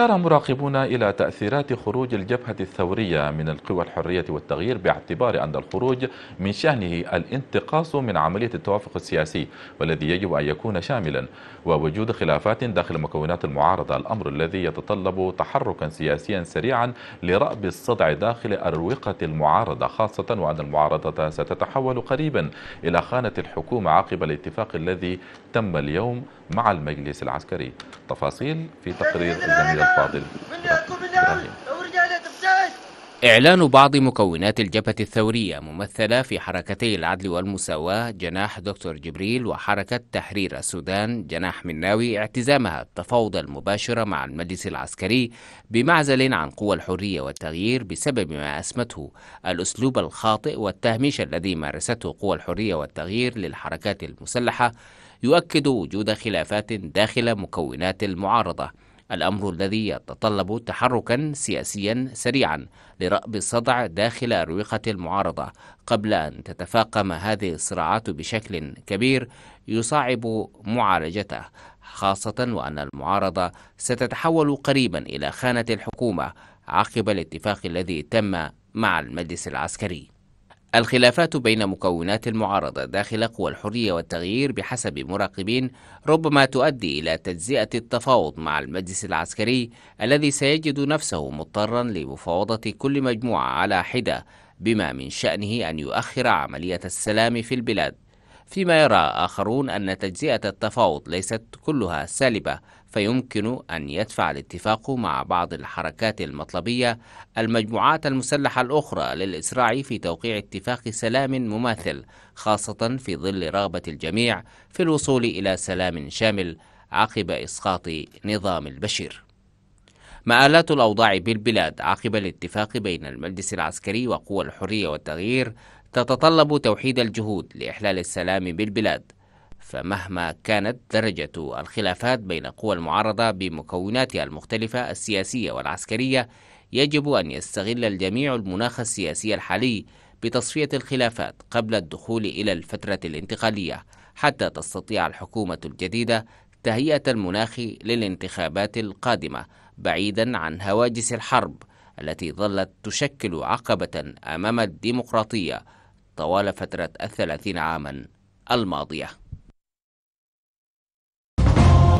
أشار مراقبون إلى تأثيرات خروج الجبهة الثورية من القوى الحرية والتغيير باعتبار أن الخروج من شأنه الانتقاص من عملية التوافق السياسي والذي يجب أن يكون شاملا ووجود خلافات داخل مكونات المعارضة الأمر الذي يتطلب تحركا سياسيا سريعا لرأب الصدع داخل أروقة المعارضة خاصة وأن المعارضة ستتحول قريبا إلى خانة الحكومة عقب الاتفاق الذي تم اليوم مع المجلس العسكري تفاصيل في تقرير الزميل الفاضل إعلان بعض مكونات الجبهة الثورية ممثلة في حركتي العدل والمساواة جناح دكتور جبريل وحركة تحرير السودان جناح مناوي اعتزامها التفاوض المباشر مع المجلس العسكري بمعزل عن قوى الحرية والتغيير بسبب ما أسمته الأسلوب الخاطئ والتهميش الذي مارسته قوى الحرية والتغيير للحركات المسلحة يؤكد وجود خلافات داخل مكونات المعارضة الأمر الذي يتطلب تحركا سياسيا سريعا لرأب الصدع داخل أروقة المعارضة قبل أن تتفاقم هذه الصراعات بشكل كبير يصعب معالجته خاصة وأن المعارضة ستتحول قريبا إلى خانة الحكومة عقب الاتفاق الذي تم مع المجلس العسكري الخلافات بين مكونات المعارضة داخل قوى الحرية والتغيير بحسب مراقبين ربما تؤدي إلى تجزئة التفاوض مع المجلس العسكري الذي سيجد نفسه مضطرا لمفاوضة كل مجموعة على حدة بما من شأنه أن يؤخر عملية السلام في البلاد فيما يرى آخرون أن تجزئة التفاوض ليست كلها سالبة فيمكن أن يدفع الاتفاق مع بعض الحركات المطلبية المجموعات المسلحة الأخرى للإسراع في توقيع اتفاق سلام مماثل خاصة في ظل رغبة الجميع في الوصول إلى سلام شامل عقب إسقاط نظام البشير مآلات الأوضاع بالبلاد عقب الاتفاق بين المجلس العسكري وقوى الحرية والتغيير تتطلب توحيد الجهود لإحلال السلام بالبلاد فمهما كانت درجة الخلافات بين قوى المعارضة بمكوناتها المختلفة السياسية والعسكرية يجب أن يستغل الجميع المناخ السياسي الحالي بتصفية الخلافات قبل الدخول إلى الفترة الانتقالية حتى تستطيع الحكومة الجديدة تهيئة المناخ للانتخابات القادمة بعيدا عن هواجس الحرب التي ظلت تشكل عقبة أمام الديمقراطية طوال فترة الثلاثين عاما الماضية